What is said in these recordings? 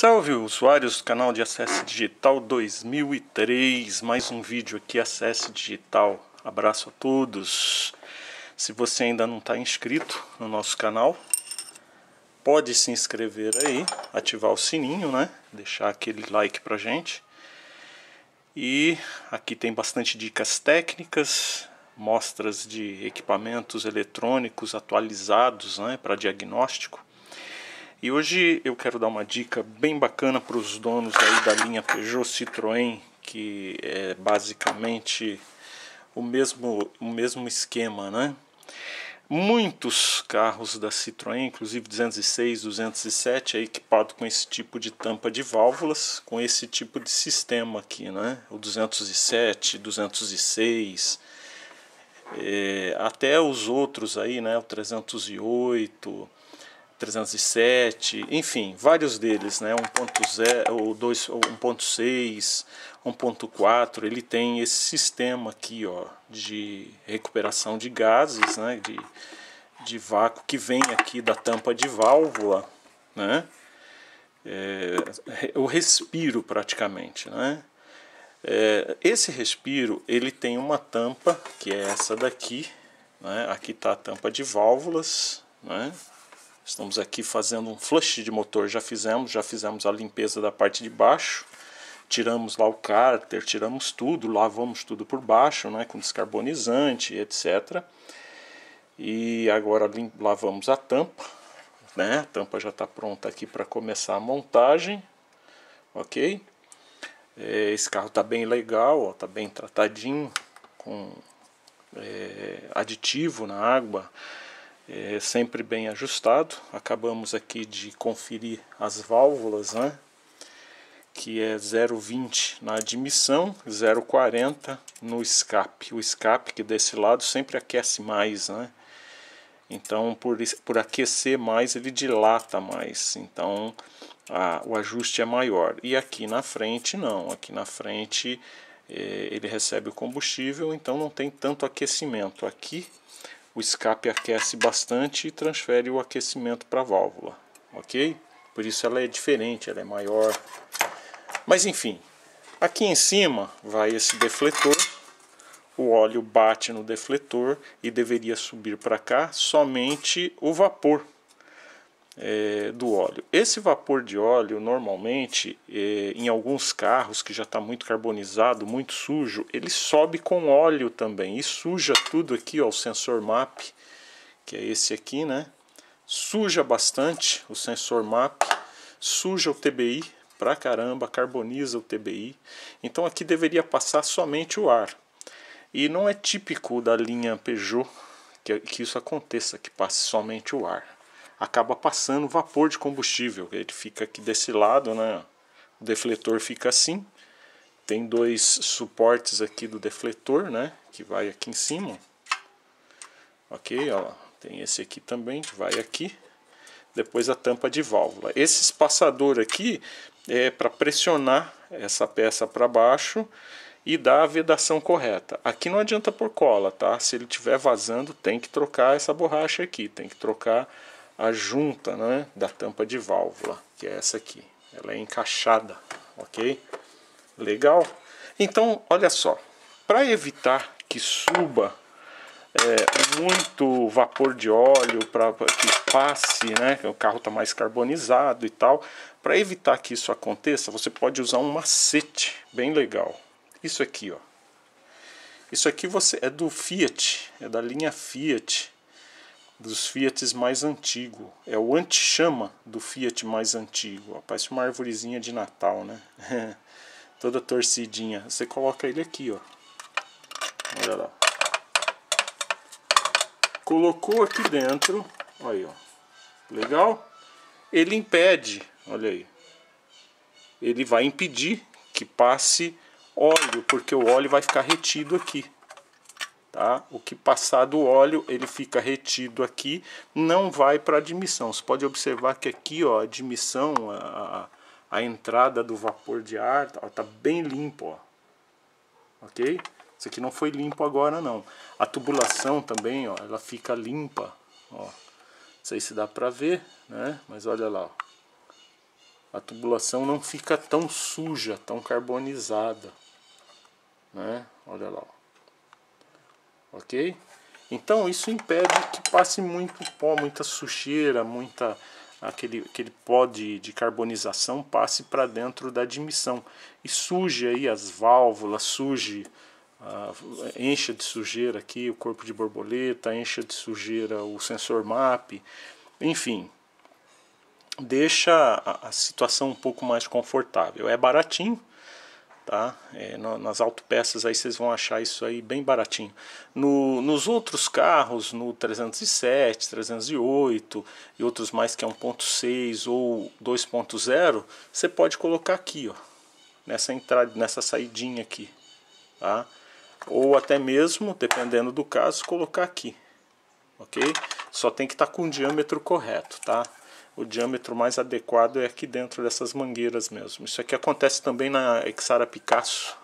Salve usuários do canal de Acesso Digital 2003, mais um vídeo aqui Acesso Digital. Abraço a todos. Se você ainda não está inscrito no nosso canal, pode se inscrever aí, ativar o sininho, né? Deixar aquele like pra gente. E aqui tem bastante dicas técnicas, mostras de equipamentos eletrônicos atualizados, né, para diagnóstico e hoje eu quero dar uma dica bem bacana para os donos aí da linha Peugeot Citroën, que é basicamente o mesmo, o mesmo esquema, né? Muitos carros da Citroën, inclusive 206, 207, é equipado com esse tipo de tampa de válvulas, com esse tipo de sistema aqui, né? O 207, 206, é, até os outros aí, né? O 308, 307, enfim, vários deles, né? 1.0, ou 1.6, 1.4, ele tem esse sistema aqui, ó, de recuperação de gases, né? De, de vácuo que vem aqui da tampa de válvula, né? É, o respiro praticamente, né? É, esse respiro ele tem uma tampa que é essa daqui, né? Aqui está a tampa de válvulas, né? Estamos aqui fazendo um flush de motor, já fizemos, já fizemos a limpeza da parte de baixo. Tiramos lá o cárter, tiramos tudo, lavamos tudo por baixo, né, com descarbonizante, etc. E agora lavamos a tampa, né? A tampa já está pronta aqui para começar a montagem, ok? É, esse carro está bem legal, está bem tratadinho, com é, aditivo na água, é, sempre bem ajustado. Acabamos aqui de conferir as válvulas, né? que é 0,20 na admissão, 0,40 no escape. O escape que desse lado sempre aquece mais, né? Então, por, por aquecer mais, ele dilata mais. Então, a, o ajuste é maior. E aqui na frente, não. Aqui na frente, é, ele recebe o combustível, então não tem tanto aquecimento. Aqui o escape aquece bastante e transfere o aquecimento para a válvula, ok? Por isso ela é diferente, ela é maior. Mas enfim, aqui em cima vai esse defletor, o óleo bate no defletor e deveria subir para cá somente o vapor, é, do óleo. Esse vapor de óleo, normalmente, é, em alguns carros que já está muito carbonizado, muito sujo, ele sobe com óleo também e suja tudo aqui, ó, o sensor MAP, que é esse aqui, né? Suja bastante o sensor MAP, suja o TBI pra caramba, carboniza o TBI. Então aqui deveria passar somente o ar. E não é típico da linha Peugeot que, que isso aconteça, que passe somente o ar acaba passando vapor de combustível. Ele fica aqui desse lado, né? O defletor fica assim. Tem dois suportes aqui do defletor, né? Que vai aqui em cima. Ok, ó. Tem esse aqui também, que vai aqui. Depois a tampa de válvula. Esse espaçador aqui é para pressionar essa peça para baixo e dar a vedação correta. Aqui não adianta por cola, tá? Se ele estiver vazando, tem que trocar essa borracha aqui, tem que trocar a junta né, da tampa de válvula, que é essa aqui. Ela é encaixada, ok? Legal? Então, olha só, para evitar que suba é, muito vapor de óleo, para que passe, né, o carro está mais carbonizado e tal, para evitar que isso aconteça, você pode usar um macete bem legal. Isso aqui, ó. Isso aqui você é do Fiat, é da linha Fiat dos Fiats mais antigo. É o anti-chama do Fiat mais antigo. parece uma arvorezinha de Natal, né? Toda torcidinha. Você coloca ele aqui, ó. Olha lá. Colocou aqui dentro. Olha aí, ó. Legal? Ele impede. Olha aí. Ele vai impedir que passe óleo, porque o óleo vai ficar retido aqui. Tá? O que passar do óleo, ele fica retido aqui, não vai para admissão. Você pode observar que aqui, ó, a admissão, a, a, a entrada do vapor de ar, tá, ó, tá bem limpo, ó. Ok? Isso aqui não foi limpo agora, não. A tubulação também, ó, ela fica limpa, ó. Não sei se dá para ver, né? Mas olha lá, ó. A tubulação não fica tão suja, tão carbonizada, né? Olha lá, ó ok? Então isso impede que passe muito pó, muita sujeira, muita aquele, aquele pó de, de carbonização passe para dentro da admissão e suje aí as válvulas, suje, ah, encha de sujeira aqui o corpo de borboleta, encha de sujeira o sensor MAP, enfim, deixa a, a situação um pouco mais confortável. É baratinho, tá? É, no, nas autopeças aí vocês vão achar isso aí bem baratinho. No, nos outros carros, no 307, 308 e outros mais que é 1.6 ou 2.0, você pode colocar aqui, ó, nessa entrada, nessa saidinha aqui, tá? Ou até mesmo, dependendo do caso, colocar aqui, ok? Só tem que estar tá com o diâmetro correto, tá? o diâmetro mais adequado é aqui dentro dessas mangueiras mesmo. Isso aqui acontece também na Exara Picasso,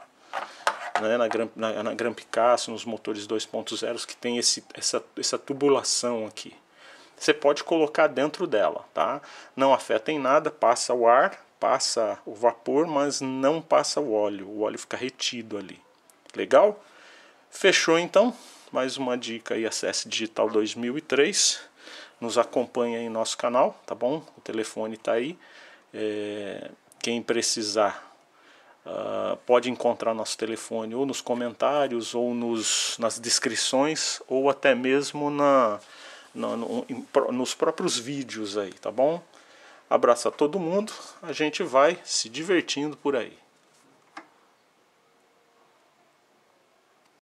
né, na, Gran, na, na Gran Picasso, nos motores 2.0 que tem esse, essa, essa tubulação aqui. Você pode colocar dentro dela, tá? Não afeta em nada, passa o ar, passa o vapor, mas não passa o óleo. O óleo fica retido ali. Legal? Fechou então? Mais uma dica aí, acesse Digital 2003 nos acompanha em nosso canal, tá bom? O telefone está aí. É, quem precisar uh, pode encontrar nosso telefone ou nos comentários, ou nos, nas descrições, ou até mesmo na, na no, em, nos próprios vídeos aí, tá bom? Abraço a todo mundo, a gente vai se divertindo por aí.